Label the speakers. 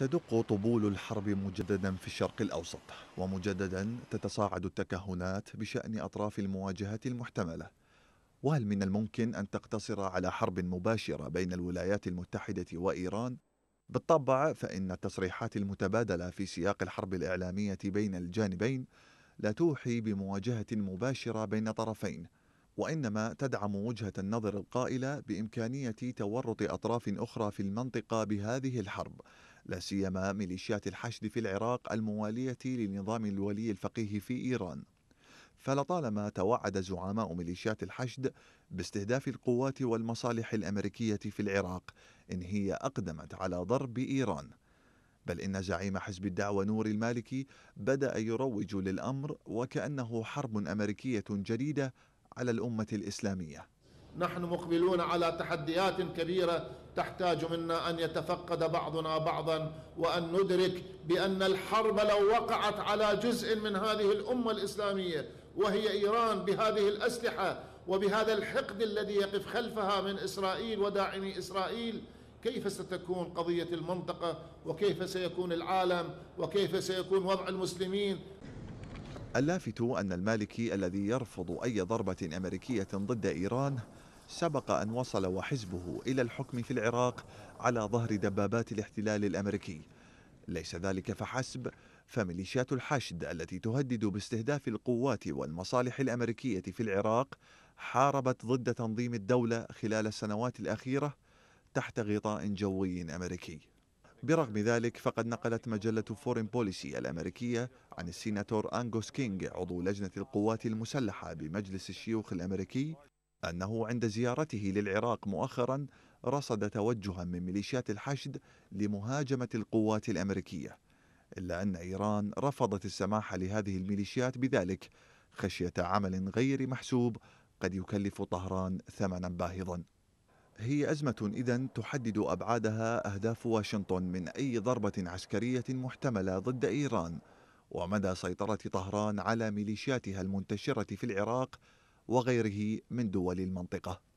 Speaker 1: تدق طبول الحرب مجددا في الشرق الاوسط ومجددا تتصاعد التكهنات بشان اطراف المواجهه المحتمله وهل من الممكن ان تقتصر على حرب مباشره بين الولايات المتحده وايران بالطبع فان التصريحات المتبادله في سياق الحرب الاعلاميه بين الجانبين لا توحي بمواجهه مباشره بين طرفين وانما تدعم وجهه النظر القائله بامكانيه تورط اطراف اخرى في المنطقه بهذه الحرب لا سيما ميليشيات الحشد في العراق الموالية لنظام الولي الفقيه في إيران فلطالما توعد زعماء ميليشيات الحشد باستهداف القوات والمصالح الأمريكية في العراق إن هي أقدمت على ضرب إيران بل إن زعيم حزب الدعوة نور المالكي بدأ يروج للأمر وكأنه حرب أمريكية جديدة على الأمة الإسلامية
Speaker 2: نحن مقبلون على تحديات كبيره تحتاج منا ان يتفقد بعضنا بعضا وان ندرك بان الحرب لو وقعت على جزء من هذه الامه الاسلاميه وهي ايران بهذه الاسلحه وبهذا الحقد الذي يقف خلفها من اسرائيل وداعمي اسرائيل كيف ستكون قضيه المنطقه وكيف سيكون العالم وكيف سيكون وضع المسلمين
Speaker 1: اللافت أن المالكي الذي يرفض أي ضربة أمريكية ضد إيران سبق أن وصل وحزبه إلى الحكم في العراق على ظهر دبابات الاحتلال الأمريكي ليس ذلك فحسب فميليشيات الحشد التي تهدد باستهداف القوات والمصالح الأمريكية في العراق حاربت ضد تنظيم الدولة خلال السنوات الأخيرة تحت غطاء جوي أمريكي برغم ذلك فقد نقلت مجلة فورين بوليسي الأمريكية عن السيناتور أنغوس كينغ عضو لجنة القوات المسلحة بمجلس الشيوخ الأمريكي أنه عند زيارته للعراق مؤخرا رصد توجها من ميليشيات الحشد لمهاجمة القوات الأمريكية إلا أن إيران رفضت السماح لهذه الميليشيات بذلك خشية عمل غير محسوب قد يكلف طهران ثمنا باهظا هي أزمة إذا تحدد أبعادها أهداف واشنطن من أي ضربة عسكرية محتملة ضد إيران ومدى سيطرة طهران على ميليشياتها المنتشرة في العراق وغيره من دول المنطقة